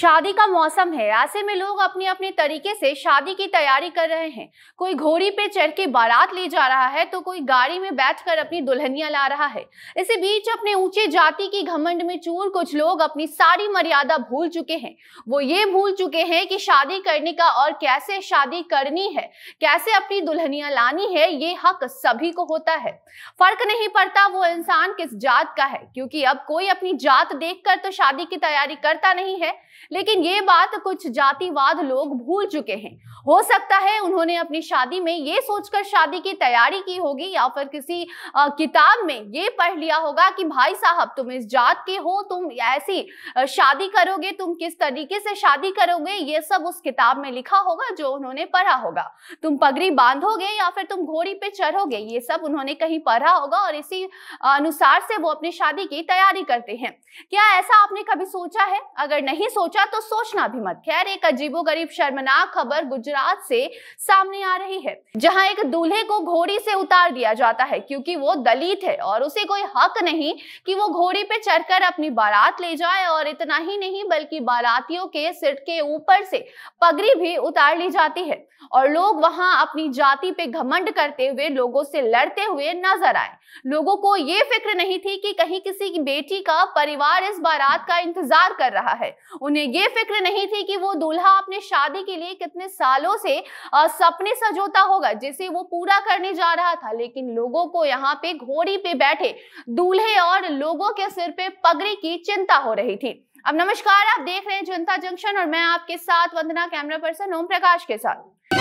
शादी का मौसम है ऐसे में लोग अपने अपने तरीके से शादी की तैयारी कर रहे हैं कोई घोड़ी पे चढ़ के बारात ले जा रहा है तो कोई गाड़ी में बैठकर अपनी दुल्हनिया ला रहा है इसी बीच अपने ऊंचे जाति की घमंड में चूर कुछ लोग अपनी सारी मर्यादा भूल चुके हैं वो ये भूल चुके हैं कि शादी करने का और कैसे शादी करनी है कैसे अपनी दुल्हनिया लानी है ये हक सभी को होता है फर्क नहीं पड़ता वो इंसान किस जात का है क्योंकि अब कोई अपनी जात देख तो शादी की तैयारी करता नहीं है लेकिन ये बात कुछ जातिवाद लोग भूल चुके हैं हो सकता है उन्होंने अपनी शादी में ये सोचकर शादी की तैयारी की होगी या फिर किसी आ, किताब में ये पढ़ लिया होगा कि भाई साहब तुम इस जात के हो तुम ऐसी शादी करोगे तुम किस तरीके से शादी करोगे ये सब उस किताब में लिखा होगा जो उन्होंने पढ़ा होगा तुम पगड़ी बांधोगे या फिर तुम घोड़ी पे चढ़ोगे ये सब उन्होंने कहीं पढ़ा होगा और इसी अनुसार से वो अपनी शादी की तैयारी करते हैं क्या ऐसा आपने कभी सोचा है अगर नहीं सोचा सोचा तो सोचना भी मत खैर एक अजीबो गरीब शर्मनाक खबर गुजरात से सामने आ रही है जहां एक दूल्हे को घोड़ी से उतार दिया जाता है क्योंकि वो दलित है और उसे कोई हक नहीं कि वो घोड़ी पे चढ़कर अपनी बारात ले जाए और इतना ही नहीं बल्कि बारातियों के सिर के ऊपर से पगड़ी भी उतार ली जाती है और लोग वहां अपनी जाति पे घमंड करते हुए लोगों से लड़ते हुए नजर आए लोगों को ये फिक्र नहीं थी कि कहीं किसी की बेटी का परिवार इस बारात का इंतजार कर रहा है उन्हें ये फिक्र नहीं थी कि वो दूल्हा अपने शादी के लिए कितने सालों से आ, सपने सजोता होगा जिसे वो पूरा करने जा रहा था लेकिन लोगों को यहाँ पे घोड़ी पे बैठे दूल्हे और लोगों के सिर पे पगड़ी की चिंता हो रही थी अब नमस्कार आप देख रहे हैं जनता जंक्शन और मैं आपके साथ वंदना कैमरा पर्सन ओम प्रकाश के साथ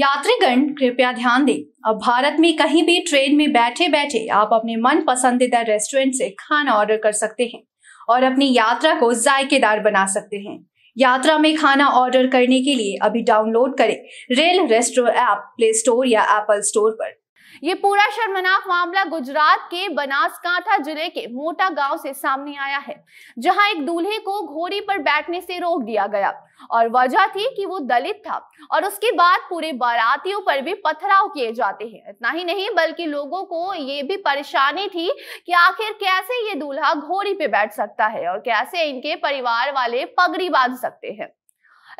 यात्रीगण कृपया ध्यान दें अब भारत में कहीं भी ट्रेन में बैठे बैठे आप अपने मन पसंदीदा रेस्टोरेंट से खाना ऑर्डर कर सकते हैं और अपनी यात्रा को जायकेदार बना सकते हैं यात्रा में खाना ऑर्डर करने के लिए अभी डाउनलोड करें rail restro app play store या एप्पल स्टोर पर ये पूरा शर्मनाक मामला गुजरात के बनासकांठा जिले के मोटा गांव से सामने आया है जहां एक दूल्हे को घोड़ी पर बैठने से रोक दिया गया और वजह थी कि वो दलित था और उसके बाद पूरे बारातियों पर भी पथराव किए जाते हैं इतना ही नहीं बल्कि लोगों को ये भी परेशानी थी कि आखिर कैसे ये दूल्हा घोड़ी पे बैठ सकता है और कैसे इनके परिवार वाले पगड़ी बांध सकते हैं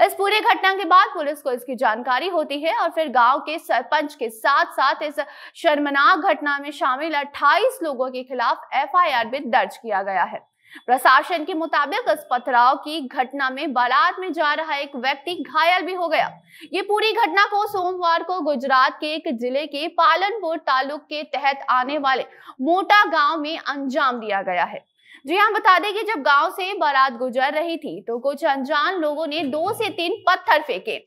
इस पूरी घटना के बाद पुलिस को इसकी जानकारी होती है और फिर गांव के सरपंच के साथ साथ इस शर्मनाक घटना में शामिल 28 लोगों के खिलाफ एफआईआर भी दर्ज किया गया है प्रशासन के मुताबिक इस पथराव की घटना में बारात में जा रहा एक व्यक्ति घायल भी हो गया ये पूरी घटना को सोमवार को गुजरात के एक जिले के पालनपुर तालुक के तहत आने वाले मोटा गांव में अंजाम दिया गया है जी हाँ बता दें कि जब गांव से बारात गुजर रही थी तो कुछ अनजान लोगों ने दो से तीन पत्थर फेंके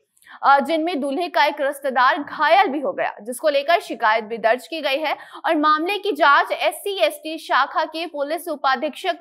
जिनमें दूल्हे का एक रिश्तेदार घायल भी हो गया जिसको लेकर शिकायत भी दर्ज की गई है और मामले की जांच एस एसटी शाखा के पुलिस उपाधीक्षक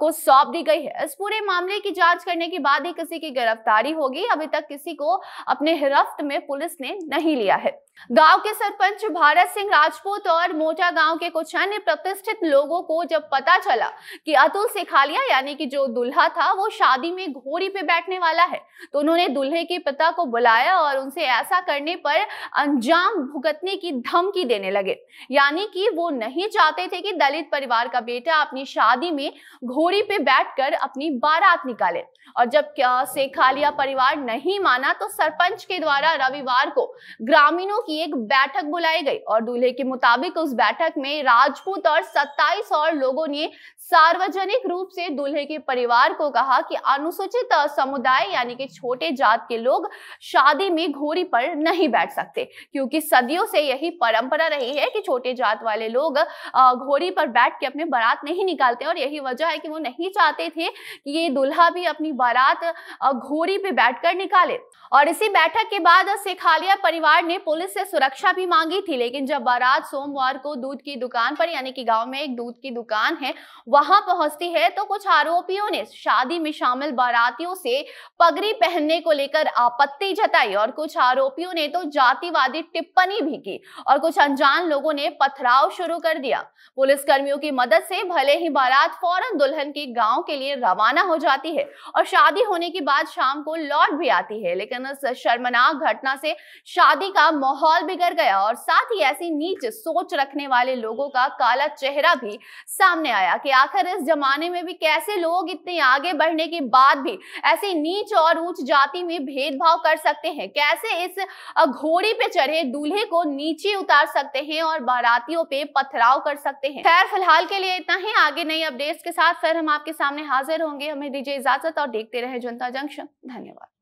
को सौंप दी गई है इस पूरे मामले की जांच करने के बाद ही किसी की गिरफ्तारी होगी अभी तक किसी को अपने हिरफ्त में पुलिस ने नहीं लिया है गांव के सरपंच भारत सिंह राजपूत और मोटा गांव के कुछ अन्य प्रतिष्ठित लोगों को जब पता चला कि अतुल सिखालिया यानी कि जो दुल्हा था वो शादी में घोड़ी पे बैठने वाला है तो उन्होंने दुल्हे के पिता को बुलाया और उनसे ऐसा करने पर अंजाम भुगतने की धमकी देने लगे यानी कि वो नहीं चाहते थे कि दलित परिवार का बेटा अपनी शादी में घोड़ी पे बैठ अपनी बारात निकाले और जब सेखालिया परिवार नहीं माना तो सरपंच के द्वारा रविवार को ग्रामीणों की की एक बैठक बुलाई गई और दूल्हे के मुताबिक उस बैठक में राजपूत और 27 और लोगों ने सार्वजनिक रूप से दूल्हे के परिवार को कहा कि अनुसूचित समुदाय यानी कि छोटे जात के लोग शादी में घोड़ी पर नहीं बैठ सकते क्योंकि सदियों से यही परंपरा रही है कि छोटे जात वाले लोग घोड़ी पर बैठ के अपने बारात नहीं निकालते और यही वजह है कि वो नहीं चाहते थे कि ये दूल्हा भी अपनी बारात घोड़ी पे बैठकर निकाले और इसी बैठक के बाद सेखालिया परिवार ने पुलिस से सुरक्षा भी मांगी थी लेकिन जब बारात सोमवार को दूध की दुकान पर यानी कि गांव में एक दूध की दुकान है वहां पहुंचती है तो कुछ आरोपियों ने शादी में शामिल बारातियों से पगड़ी पहनने को लेकर आपत्ति जताई और कुछ आरोपियों ने तो जातिवादी टिप्पणी भी की और कुछ अनजान लोगों ने पथराव शुरू कर दिया पुलिस कर्मियों की मदद से भले ही बारात फौरन दुल्हन के गांव के लिए रवाना हो जाती है और शादी होने के बाद शाम को लौट भी आती है लेकिन इस शर्मनाक घटना से शादी का माहौल माहौल बिगड़ गया और साथ ही ऐसी नीच सोच रखने वाले लोगों का काला चेहरा भी सामने आया कि आखिर इस जमाने में भी कैसे लोग इतने आगे बढ़ने के बाद भी ऐसी नीच और ऊंच जाति में भेदभाव कर सकते हैं कैसे इस घोड़ी पे चढ़े दूल्हे को नीचे उतार सकते हैं और बारातियों पे पथराव कर सकते हैं खैर फिलहाल के लिए इतना ही आगे नई अपडेट्स के साथ फिर हम आपके सामने हाजिर होंगे हमें दीजिए इजाजत और देखते रहे जनता जंक्शन धन्यवाद